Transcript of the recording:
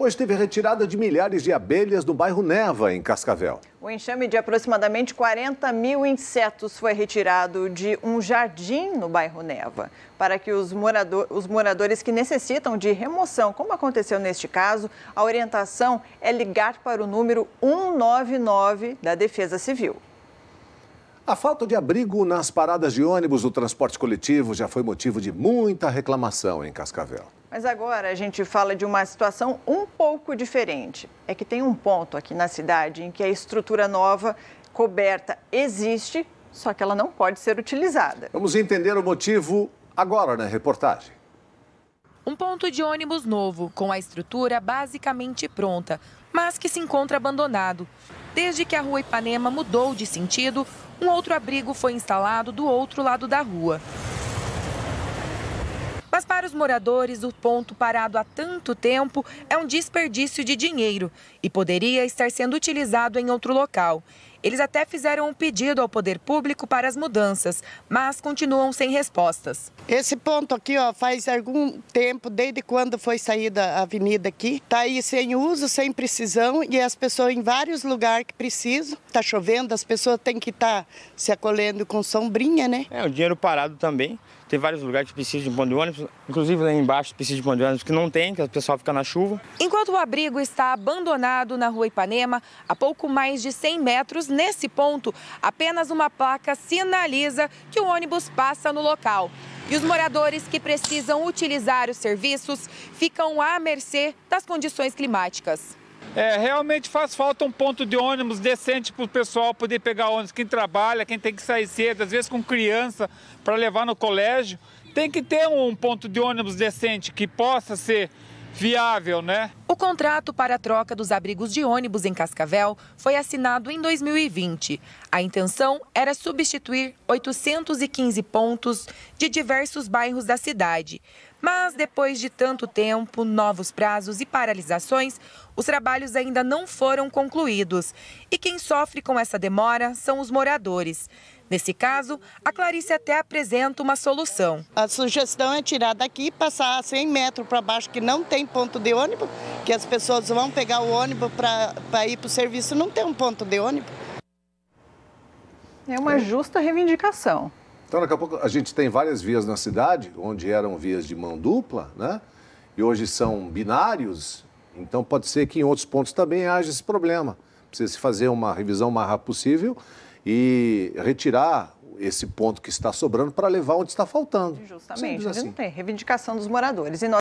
pois teve retirada de milhares de abelhas no bairro Neva, em Cascavel. O enxame de aproximadamente 40 mil insetos foi retirado de um jardim no bairro Neva, para que os, morador, os moradores que necessitam de remoção, como aconteceu neste caso, a orientação é ligar para o número 199 da Defesa Civil. A falta de abrigo nas paradas de ônibus do transporte coletivo já foi motivo de muita reclamação em Cascavel. Mas agora a gente fala de uma situação um pouco diferente. É que tem um ponto aqui na cidade em que a estrutura nova coberta existe, só que ela não pode ser utilizada. Vamos entender o motivo agora na reportagem. Um ponto de ônibus novo, com a estrutura basicamente pronta, mas que se encontra abandonado. Desde que a rua Ipanema mudou de sentido, um outro abrigo foi instalado do outro lado da rua. Para os moradores, o ponto parado há tanto tempo é um desperdício de dinheiro e poderia estar sendo utilizado em outro local. Eles até fizeram um pedido ao poder público para as mudanças, mas continuam sem respostas. Esse ponto aqui, ó, faz algum tempo, desde quando foi saída a avenida aqui, tá aí sem uso, sem precisão e as pessoas em vários lugares que precisam. Tá chovendo, as pessoas têm que estar tá se acolhendo com sombrinha, né? É, o dinheiro parado também. Tem vários lugares que precisam de um ponto de ônibus, inclusive lá embaixo precisa de um ponto de ônibus que não tem, que o pessoal fica na chuva. Enquanto o abrigo está abandonado na rua Ipanema, a pouco mais de 100 metros nesse ponto, apenas uma placa sinaliza que o ônibus passa no local. E os moradores que precisam utilizar os serviços ficam à mercê das condições climáticas. É, realmente faz falta um ponto de ônibus decente para o pessoal poder pegar ônibus. Quem trabalha, quem tem que sair cedo, às vezes com criança para levar no colégio, tem que ter um ponto de ônibus decente que possa ser viável, né? O contrato para a troca dos abrigos de ônibus em Cascavel foi assinado em 2020. A intenção era substituir 815 pontos de diversos bairros da cidade. Mas depois de tanto tempo, novos prazos e paralisações, os trabalhos ainda não foram concluídos. E quem sofre com essa demora são os moradores. Nesse caso, a Clarice até apresenta uma solução. A sugestão é tirar daqui e passar 100 metros para baixo, que não tem ponto de ônibus, que as pessoas vão pegar o ônibus para ir para o serviço, não tem um ponto de ônibus. É uma justa reivindicação. Então, daqui a pouco, a gente tem várias vias na cidade, onde eram vias de mão dupla, né? E hoje são binários. Então, pode ser que em outros pontos também haja esse problema. Precisa se fazer uma revisão mais rápida possível e retirar esse ponto que está sobrando para levar onde está faltando. Justamente, Simples assim. não tem reivindicação dos moradores. E nós...